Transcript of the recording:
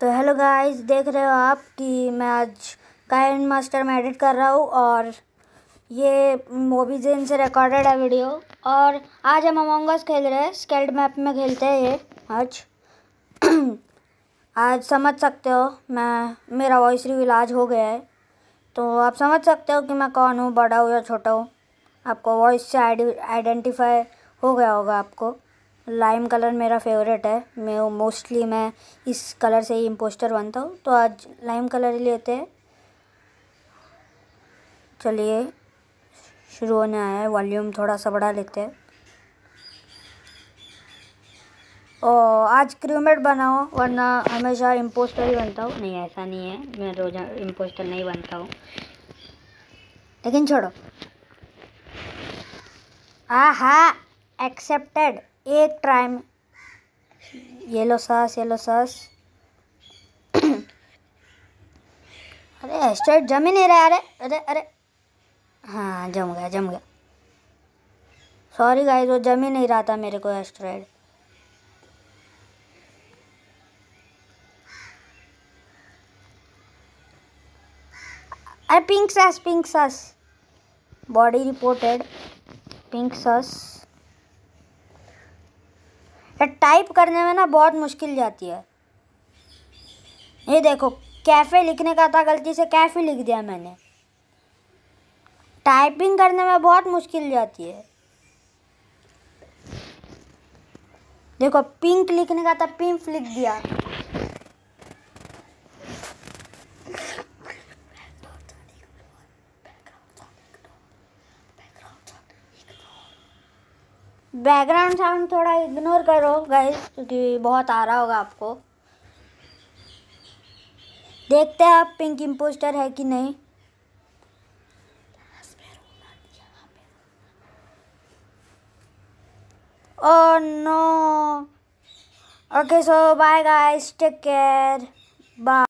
तो hello guys देख रहे हो आप कि मैं आज काइन मास्टर में एडिट कर रहा हूँ और ये मोबीजेन से रिकॉर्डेड है वीडियो और आज हम अमोंगस खेल रहे हैं स्केल्ड मैप में खेलते हैं ये आज आज समझ सकते हो मैं मेरा वॉइस रिविल आज हो गया है तो आप समझ सकते हो कि मैं कौन हूँ बड़ा हूँ या छोटा हूँ आपको वॉइस से आइडेंटिफाई हो गया होगा आपको लाइम कलर मेरा फेवरेट है मैं मोस्टली मैं इस कलर से ही इम्पोस्टर बनता हूँ तो आज लाइम कलर ही लेते हैं चलिए शुरू होने आया है वॉल्यूम थोड़ा सा बढ़ा लेते हैं और आज क्रीमेट बनाओ वरना हमेशा इम्पोस्टर ही बनता हूँ नहीं ऐसा नहीं है मैं रोज़ इम्पोस्टर नहीं बनता हूँ लेकिन छोड़ो आहा एक्सेप्टेड एक ट्राई में येलो सॉस येलो सॉस अरे एस्टेट जम ही नहीं रहा अरे अरे अरे हाँ जम गया जम गया सॉरी गाइस वो जम ही नहीं रहा था मेरे को एस्ट्रॉइड अरे पिंक सास पिंक सास बॉडी रिपोर्टेड पिंक टाइप करने में ना बहुत मुश्किल जाती है ये देखो कैफ़े लिखने का था गलती से कैफ़े लिख दिया मैंने टाइपिंग करने में बहुत मुश्किल जाती है देखो पिंक लिखने का था पिंक लिख दिया बैकग्राउंड साउंड थोड़ा इग्नोर करो गाइस क्योंकि बहुत आ रहा होगा आपको देखते हैं आप पिंक इम्पोस्टर है कि नहीं oh no okay so bye guys take care bye